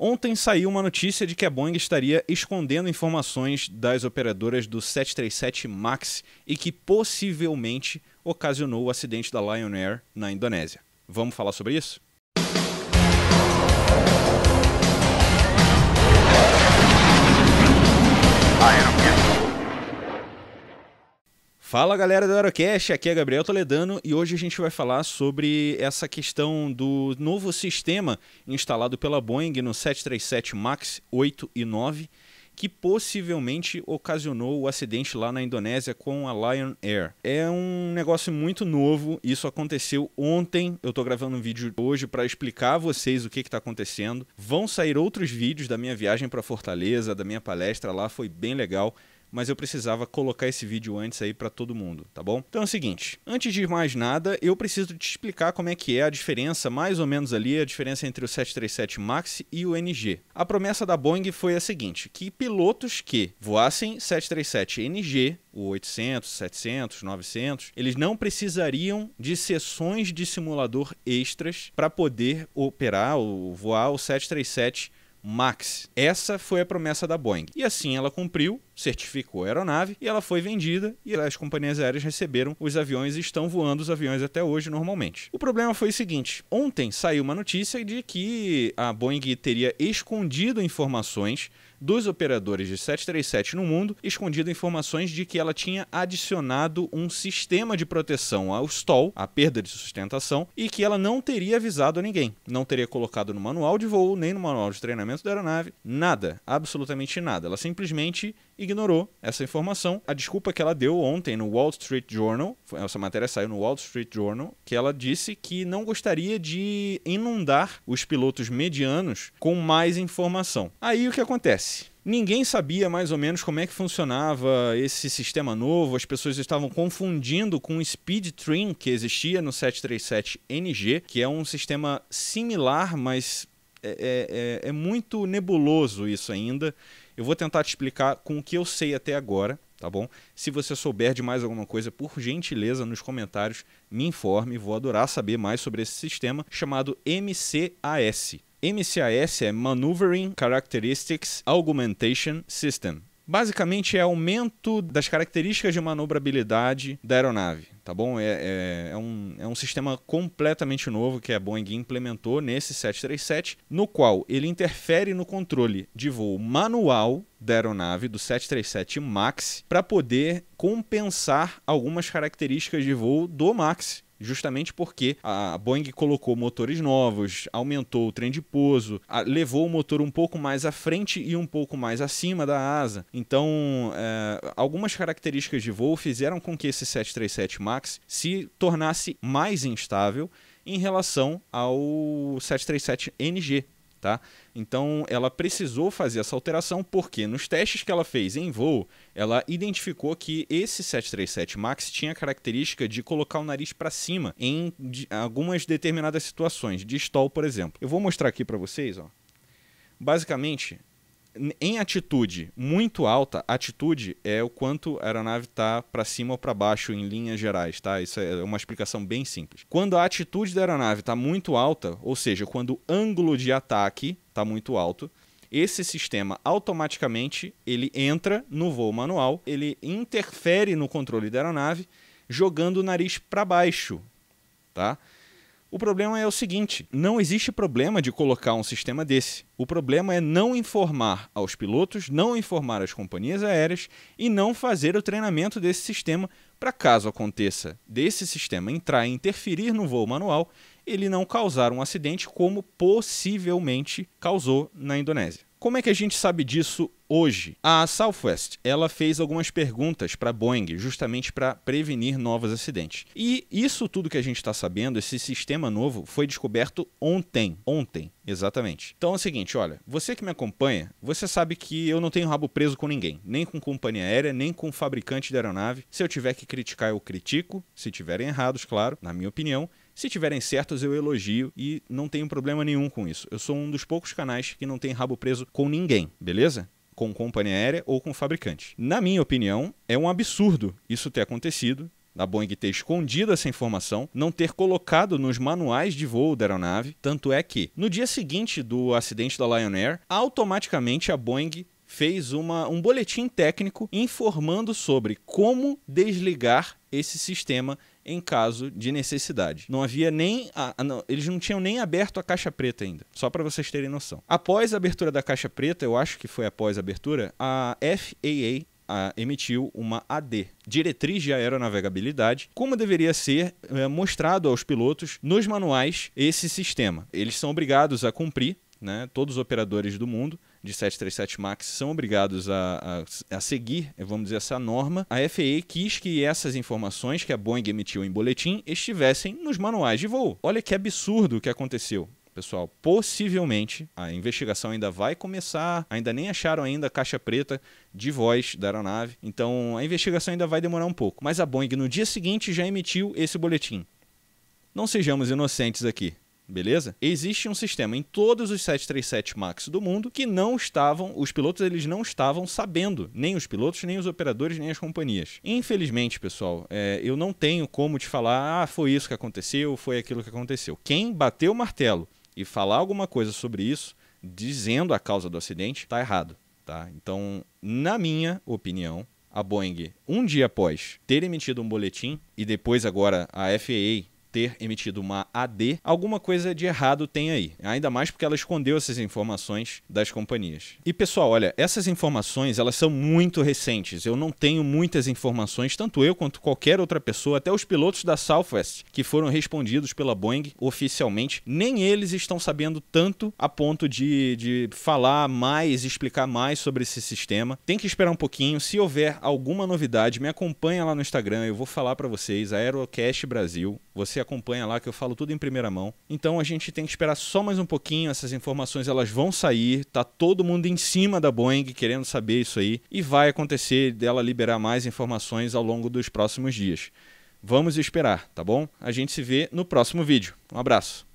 Ontem saiu uma notícia de que a Boeing estaria escondendo informações das operadoras do 737 MAX e que possivelmente ocasionou o acidente da Lion Air na Indonésia. Vamos falar sobre isso? Fala galera do Aerocast, aqui é Gabriel Toledano e hoje a gente vai falar sobre essa questão do novo sistema instalado pela Boeing no 737 MAX 8 e 9 que possivelmente ocasionou o acidente lá na Indonésia com a Lion Air. É um negócio muito novo, isso aconteceu ontem. Eu estou gravando um vídeo hoje para explicar a vocês o que está acontecendo. Vão sair outros vídeos da minha viagem para Fortaleza, da minha palestra lá, foi bem legal mas eu precisava colocar esse vídeo antes aí para todo mundo, tá bom? Então é o seguinte, antes de mais nada, eu preciso te explicar como é que é a diferença, mais ou menos ali, a diferença entre o 737 MAX e o NG. A promessa da Boeing foi a seguinte, que pilotos que voassem 737 NG, o 800, 700, 900, eles não precisariam de sessões de simulador extras para poder operar ou voar o 737 MAX. Essa foi a promessa da Boeing. E assim ela cumpriu certificou a aeronave e ela foi vendida e as companhias aéreas receberam os aviões e estão voando os aviões até hoje normalmente. O problema foi o seguinte: ontem saiu uma notícia de que a Boeing teria escondido informações dos operadores de 737 no mundo, escondido informações de que ela tinha adicionado um sistema de proteção ao stall, a perda de sustentação, e que ela não teria avisado a ninguém. Não teria colocado no manual de voo, nem no manual de treinamento da aeronave, nada, absolutamente nada. Ela simplesmente ignorou essa informação. A desculpa que ela deu ontem no Wall Street Journal, essa matéria saiu no Wall Street Journal, que ela disse que não gostaria de inundar os pilotos medianos com mais informação. Aí o que acontece? Ninguém sabia mais ou menos como é que funcionava esse sistema novo, as pessoas estavam confundindo com o Speed Trim que existia no 737NG, que é um sistema similar, mas é, é, é, é muito nebuloso isso ainda. Eu vou tentar te explicar com o que eu sei até agora, tá bom? Se você souber de mais alguma coisa, por gentileza, nos comentários, me informe. Vou adorar saber mais sobre esse sistema chamado MCAS. MCAS é Maneuvering Characteristics Augmentation System basicamente é aumento das características de manobrabilidade da aeronave, tá bom? É, é, é, um, é um sistema completamente novo que a Boeing implementou nesse 737, no qual ele interfere no controle de voo manual da aeronave, do 737 MAX, para poder compensar algumas características de voo do MAX justamente porque a Boeing colocou motores novos, aumentou o trem de pouso, levou o motor um pouco mais à frente e um pouco mais acima da asa. Então, é, algumas características de voo fizeram com que esse 737 MAX se tornasse mais instável em relação ao 737 NG, Tá? Então ela precisou fazer essa alteração porque nos testes que ela fez em voo, ela identificou que esse 737 Max tinha a característica de colocar o nariz para cima em algumas determinadas situações, de stall, por exemplo. Eu vou mostrar aqui para vocês, ó. Basicamente, em atitude muito alta, atitude é o quanto a aeronave está para cima ou para baixo em linhas gerais, tá? Isso é uma explicação bem simples. Quando a atitude da aeronave está muito alta, ou seja, quando o ângulo de ataque está muito alto, esse sistema automaticamente ele entra no voo manual, ele interfere no controle da aeronave, jogando o nariz para baixo, tá? O problema é o seguinte: não existe problema de colocar um sistema desse. O problema é não informar aos pilotos, não informar as companhias aéreas e não fazer o treinamento desse sistema para caso aconteça desse sistema entrar e interferir no voo manual, ele não causar um acidente como possivelmente causou na Indonésia. Como é que a gente sabe disso hoje? A Southwest, ela fez algumas perguntas para a Boeing, justamente para prevenir novos acidentes. E isso tudo que a gente está sabendo, esse sistema novo, foi descoberto ontem. Ontem, exatamente. Então é o seguinte, olha, você que me acompanha, você sabe que eu não tenho rabo preso com ninguém. Nem com companhia aérea, nem com fabricante de aeronave. Se eu tiver que criticar, eu critico. Se tiverem errados, claro, na minha opinião. Se tiverem certos, eu elogio e não tenho problema nenhum com isso. Eu sou um dos poucos canais que não tem rabo preso com ninguém, beleza? Com companhia aérea ou com fabricante. Na minha opinião, é um absurdo isso ter acontecido da Boeing ter escondido essa informação, não ter colocado nos manuais de voo da aeronave. Tanto é que, no dia seguinte do acidente da Lion Air, automaticamente a Boeing fez uma, um boletim técnico informando sobre como desligar esse sistema em caso de necessidade. Não havia nem. A, a, não, eles não tinham nem aberto a caixa preta ainda, só para vocês terem noção. Após a abertura da caixa preta, eu acho que foi após a abertura, a FAA a, emitiu uma AD, Diretriz de Aeronavegabilidade, como deveria ser é, mostrado aos pilotos nos manuais esse sistema. Eles são obrigados a cumprir, né, todos os operadores do mundo, de 737 MAX são obrigados a, a, a, seguir, vamos dizer, essa norma, a FAA quis que essas informações que a Boeing emitiu em boletim estivessem nos manuais de voo. Olha que absurdo o que aconteceu pessoal, possivelmente a investigação ainda vai começar, ainda nem acharam ainda a caixa preta de voz da aeronave, então a investigação ainda vai demorar um pouco. Mas a Boeing no dia seguinte já emitiu esse boletim. Não sejamos inocentes aqui beleza? Existe um sistema em todos os 737 MAX do mundo que não estavam, os pilotos eles não estavam sabendo, nem os pilotos, nem os operadores, nem as companhias. Infelizmente, pessoal, é, eu não tenho como te falar, ah, foi isso que aconteceu, foi aquilo que aconteceu. Quem bateu o martelo e falar alguma coisa sobre isso, dizendo a causa do acidente, está errado, tá? Então, na minha opinião, a Boeing, um dia após ter emitido um boletim e depois agora a FAA ter emitido uma AD, alguma coisa de errado tem aí. Ainda mais porque ela escondeu essas informações das companhias. E pessoal, olha, essas informações elas são muito recentes. Eu não tenho muitas informações, tanto eu quanto qualquer outra pessoa, até os pilotos da Southwest que foram respondidos pela Boeing oficialmente, nem eles estão sabendo tanto a ponto de, de falar mais, explicar mais sobre esse sistema. Tem que esperar um pouquinho. Se houver alguma novidade, me acompanha lá no Instagram. Eu vou falar para vocês. Aerocast Brasil você acompanha lá que eu falo tudo em primeira mão. Então a gente tem que esperar só mais um pouquinho, essas informações elas vão sair, tá todo mundo em cima da Boeing querendo saber isso aí e vai acontecer dela liberar mais informações ao longo dos próximos dias. Vamos esperar, tá bom? A gente se vê no próximo vídeo. Um abraço.